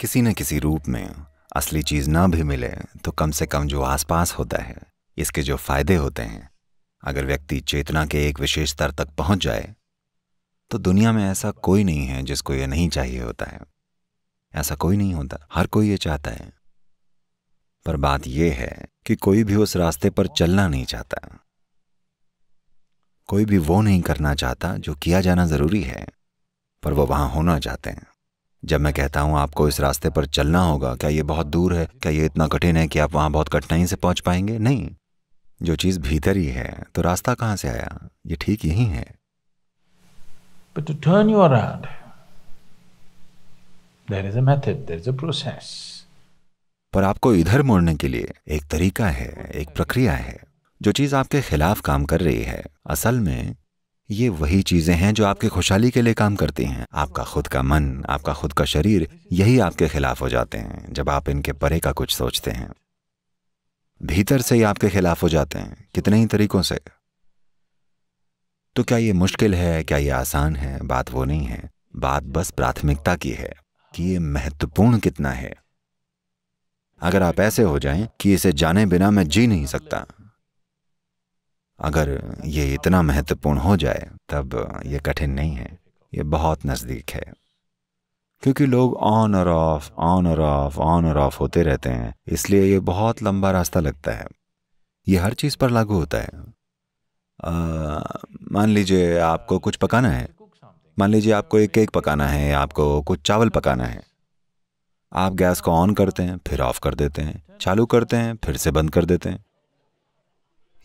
किसी न किसी रूप में असली चीज़ ना भी मिले तो कम से कम जो आसपास होता है इसके जो फायदे होते हैं अगर व्यक्ति चेतना के एक विशेष स्तर तक पहुंच जाए तो दुनिया में ऐसा कोई नहीं है जिसको ये नहीं चाहिए होता है ऐसा कोई नहीं होता हर कोई ये चाहता है पर बात यह है कि कोई भी उस रास्ते पर चलना नहीं चाहता कोई भी वो नहीं करना चाहता जो किया जाना ज़रूरी है पर वो वहां होना चाहते हैं जब मैं कहता हूँ आपको इस रास्ते पर चलना होगा क्या ये बहुत दूर है क्या ये इतना कठिन है कि आप वहाँ बहुत कठिनाई से पहुँच पाएंगे नहीं जो चीज़ भीतर ही है तो रास्ता कहाँ से आया ये ठीक यही है But to turn you around, there is a method, there is a process. पर आपको इधर मोड़ने के लिए एक तरीका है एक प्रक्रिया है जो चीज आपके खिलाफ काम कर रही है असल में ये वही चीज़ें हैं जो आपकी खुशहाली के लिए काम करती हैं आपका खुद का मन आपका खुद का शरीर यही आपके खिलाफ हो जाते हैं जब आप इनके परे का कुछ सोचते हैं भीतर से ही आपके खिलाफ हो जाते हैं कितने ही तरीकों से तो क्या ये मुश्किल है क्या ये आसान है बात वो नहीं है बात बस प्राथमिकता की है कि ये महत्वपूर्ण कितना है अगर आप ऐसे हो जाएं कि इसे जाने बिना मैं जी नहीं सकता अगर ये इतना महत्वपूर्ण हो जाए तब ये कठिन नहीं है ये बहुत नज़दीक है क्योंकि लोग ऑन और ऑफ ऑन और ऑफ ऑन और ऑफ होते रहते हैं इसलिए ये बहुत लंबा रास्ता लगता है ये हर चीज़ पर लागू होता है मान लीजिए आपको कुछ पकाना है मान लीजिए आपको एक केक पकाना है आपको कुछ चावल पकाना है आप गैस को ऑन करते हैं फिर ऑफ कर देते हैं चालू करते हैं फिर से बंद कर देते हैं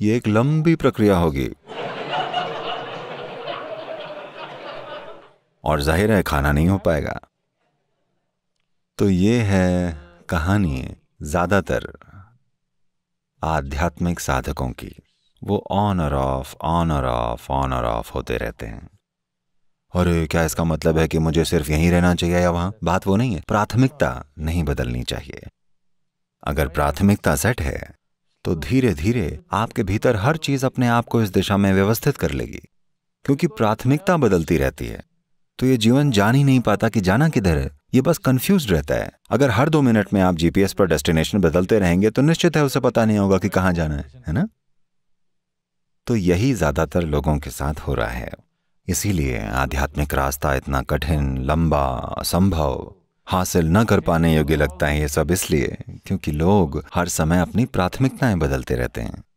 ये एक लंबी प्रक्रिया होगी और जाहिर है खाना नहीं हो पाएगा तो ये है कहानी ज़्यादातर आध्यात्मिक साधकों की वो ऑन और ऑफ ऑन और ऑफ ऑन और ऑफ होते रहते हैं और क्या इसका मतलब है कि मुझे सिर्फ यहीं रहना चाहिए या वहां बात वो नहीं है प्राथमिकता नहीं बदलनी चाहिए अगर प्राथमिकता सेट है तो धीरे धीरे आपके भीतर हर चीज अपने आप को इस दिशा में व्यवस्थित कर लेगी क्योंकि प्राथमिकता बदलती रहती है तो ये जीवन जान ही नहीं पाता कि जाना किधर है ये बस कंफ्यूज रहता है अगर हर दो मिनट में आप जीपीएस पर डेस्टिनेशन बदलते रहेंगे तो निश्चित है उसे पता नहीं होगा कि कहां जाना है है ना तो यही ज्यादातर लोगों के साथ हो रहा है इसीलिए आध्यात्मिक रास्ता इतना कठिन लंबा असंभव हासिल न कर पाने योग्य लगता है ये सब इसलिए क्योंकि लोग हर समय अपनी प्राथमिकताएं बदलते रहते हैं